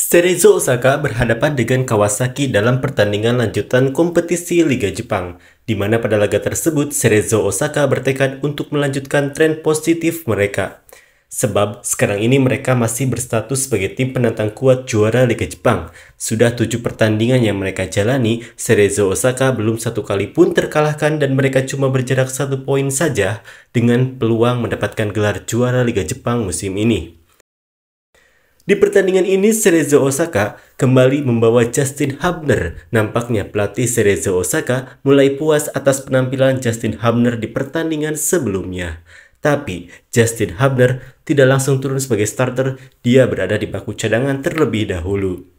Cerezo Osaka berhadapan dengan Kawasaki dalam pertandingan lanjutan kompetisi Liga Jepang, di mana pada laga tersebut Cerezo Osaka bertekad untuk melanjutkan tren positif mereka. Sebab sekarang ini mereka masih berstatus sebagai tim penantang kuat juara Liga Jepang. Sudah tujuh pertandingan yang mereka jalani, Cerezo Osaka belum satu kali pun terkalahkan dan mereka cuma berjarak satu poin saja dengan peluang mendapatkan gelar juara Liga Jepang musim ini. Di pertandingan ini, Cerezo Osaka kembali membawa Justin Hubner. Nampaknya pelatih Cerezo Osaka mulai puas atas penampilan Justin Hubner di pertandingan sebelumnya. Tapi Justin Hubner tidak langsung turun sebagai starter, dia berada di baku cadangan terlebih dahulu.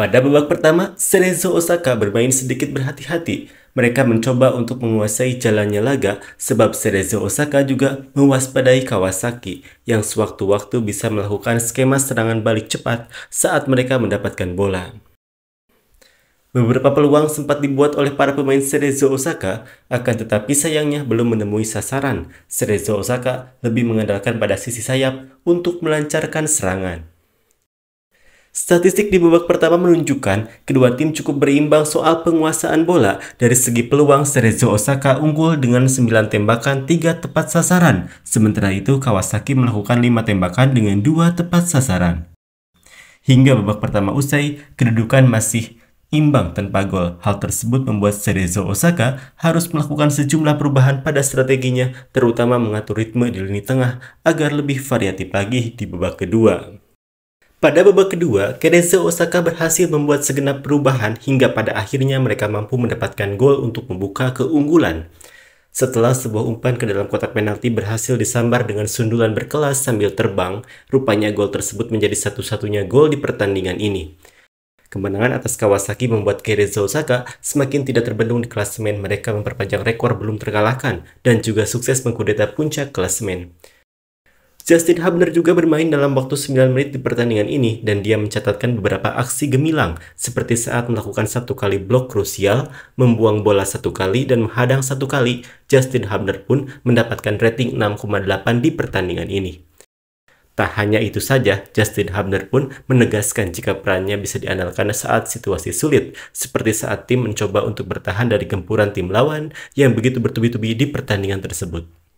Pada babak pertama, Serizo Osaka bermain sedikit berhati-hati. Mereka mencoba untuk menguasai jalannya laga sebab Serizo Osaka juga mewaspadai Kawasaki yang sewaktu-waktu bisa melakukan skema serangan balik cepat saat mereka mendapatkan bola. Beberapa peluang sempat dibuat oleh para pemain Serizo Osaka, akan tetapi sayangnya belum menemui sasaran. Serizo Osaka lebih mengandalkan pada sisi sayap untuk melancarkan serangan. Statistik di babak pertama menunjukkan kedua tim cukup berimbang soal penguasaan bola dari segi peluang Serezo Osaka unggul dengan 9 tembakan 3 tepat sasaran, sementara itu Kawasaki melakukan 5 tembakan dengan 2 tepat sasaran. Hingga babak pertama usai, kedudukan masih imbang tanpa gol. Hal tersebut membuat Serezo Osaka harus melakukan sejumlah perubahan pada strateginya, terutama mengatur ritme di lini tengah agar lebih variatif lagi di babak kedua. Pada babak kedua, Kerezo Osaka berhasil membuat segenap perubahan hingga pada akhirnya mereka mampu mendapatkan gol untuk membuka keunggulan. Setelah sebuah umpan ke dalam kotak penalti berhasil disambar dengan sundulan berkelas sambil terbang, rupanya gol tersebut menjadi satu-satunya gol di pertandingan ini. Kemenangan atas Kawasaki membuat Kerezo Osaka semakin tidak terbendung di klasemen mereka memperpanjang rekor belum terkalahkan dan juga sukses mengkudeta puncak klasemen. Justin Hubner juga bermain dalam waktu 9 menit di pertandingan ini dan dia mencatatkan beberapa aksi gemilang seperti saat melakukan satu kali blok krusial, membuang bola satu kali, dan menghadang satu kali. Justin Hubner pun mendapatkan rating 6,8 di pertandingan ini. Tak hanya itu saja, Justin Hubner pun menegaskan jika perannya bisa diandalkan saat situasi sulit, seperti saat tim mencoba untuk bertahan dari gempuran tim lawan yang begitu bertubi-tubi di pertandingan tersebut.